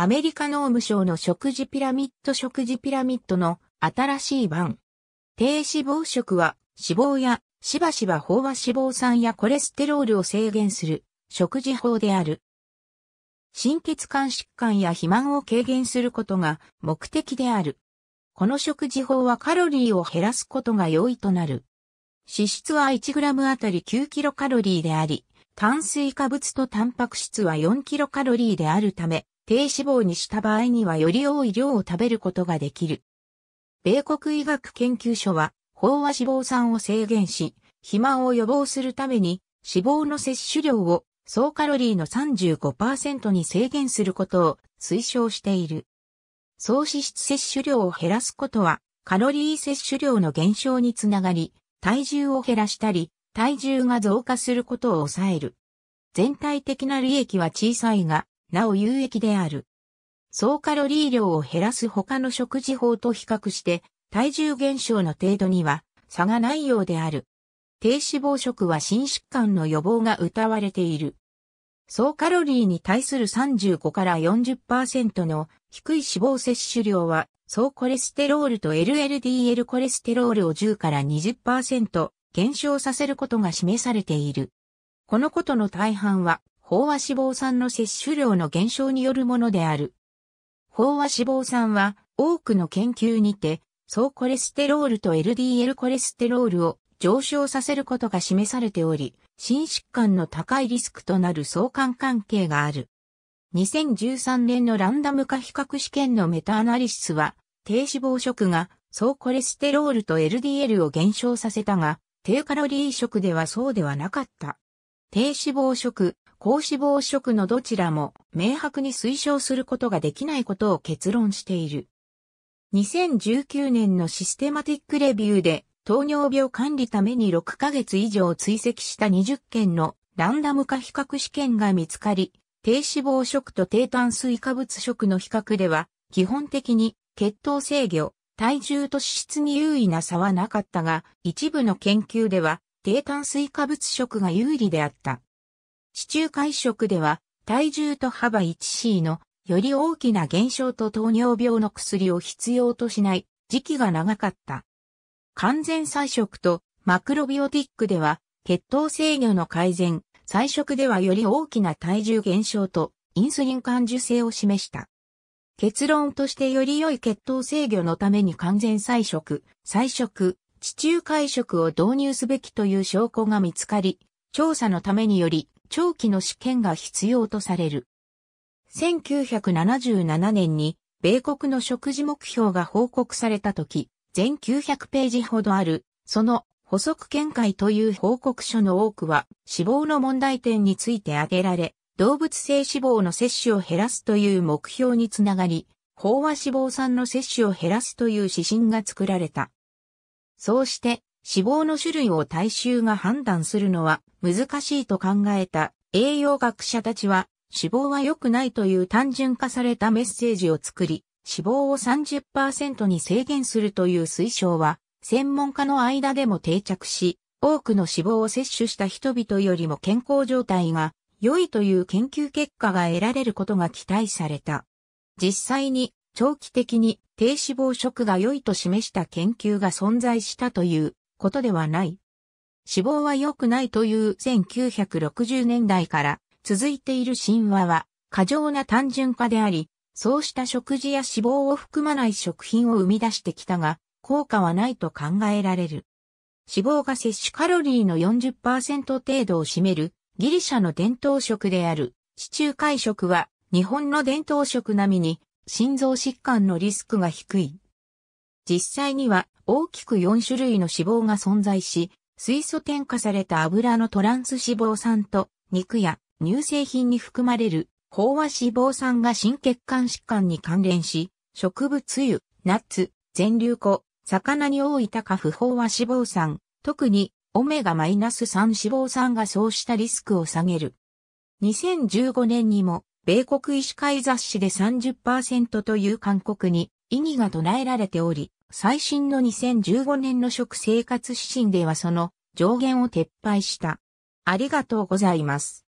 アメリカ農務省の食事ピラミッド食事ピラミッドの新しい版。低脂肪食は脂肪やしばしば飽和脂肪酸やコレステロールを制限する食事法である。心血管疾患や肥満を軽減することが目的である。この食事法はカロリーを減らすことが容易となる。脂質は 1g あたり 9kcal であり、炭水化物とタンパク質は 4kcal であるため、低脂肪にした場合にはより多い量を食べることができる。米国医学研究所は、飽和脂肪酸を制限し、肥満を予防するために、脂肪の摂取量を総カロリーの35%に制限することを推奨している。総脂質摂取量を減らすことは、カロリー摂取量の減少につながり、体重を減らしたり、体重が増加することを抑える。全体的な利益は小さいが、なお有益である。総カロリー量を減らす他の食事法と比較して体重減少の程度には差がないようである。低脂肪食は心疾患の予防が謳われている。総カロリーに対する35から40%の低い脂肪摂取量は総コレステロールと LLDL コレステロールを10から20%減少させることが示されている。このことの大半は飽和脂肪酸の摂取量の減少によるものである。飽和脂肪酸は多くの研究にて、総コレステロールと LDL コレステロールを上昇させることが示されており、心疾患の高いリスクとなる相関関係がある。2013年のランダム化比較試験のメタアナリシスは、低脂肪食が総コレステロールと LDL を減少させたが、低カロリー食ではそうではなかった。低脂肪食、高脂肪食のどちらも明白に推奨することができないことを結論している。2019年のシステマティックレビューで糖尿病管理ために6ヶ月以上追跡した20件のランダム化比較試験が見つかり、低脂肪食と低炭水化物食の比較では、基本的に血糖制御、体重と脂質に優位な差はなかったが、一部の研究では低炭水化物食が有利であった。地中海食では体重と幅 1C のより大きな減少と糖尿病の薬を必要としない時期が長かった。完全菜食とマクロビオティックでは血糖制御の改善、菜食ではより大きな体重減少とインスリン感受性を示した。結論としてより良い血糖制御のために完全菜食、菜食、地中海食を導入すべきという証拠が見つかり、調査のためにより長期の試験が必要とされる。1977年に米国の食事目標が報告された時、全900ページほどある、その補足見解という報告書の多くは脂肪の問題点について挙げられ、動物性脂肪の摂取を減らすという目標につながり、飽和脂肪酸の摂取を減らすという指針が作られた。そうして脂肪の種類を大衆が判断するのは難しいと考えた栄養学者たちは脂肪は良くないという単純化されたメッセージを作り、脂肪を30%に制限するという推奨は、専門家の間でも定着し、多くの脂肪を摂取した人々よりも健康状態が良いという研究結果が得られることが期待された。実際に長期的に低脂肪食が良いと示した研究が存在したということではない。死亡は良くないという1960年代から続いている神話は過剰な単純化であり、そうした食事や脂肪を含まない食品を生み出してきたが、効果はないと考えられる。脂肪が摂取カロリーの40%程度を占めるギリシャの伝統食である地中海食は日本の伝統食並みに心臓疾患のリスクが低い。実際には大きく4種類の脂肪が存在し、水素添加された油のトランス脂肪酸と肉や乳製品に含まれる飽和脂肪酸が心血管疾患に関連し、植物油、ナッツ、全粒粉、魚に多い高不飽和脂肪酸、特にオメガマイナス -3 脂肪酸がそうしたリスクを下げる。2015年にも、米国医師会雑誌で30%という勧告に意義が唱えられており、最新の2015年の食生活指針ではその上限を撤廃した。ありがとうございます。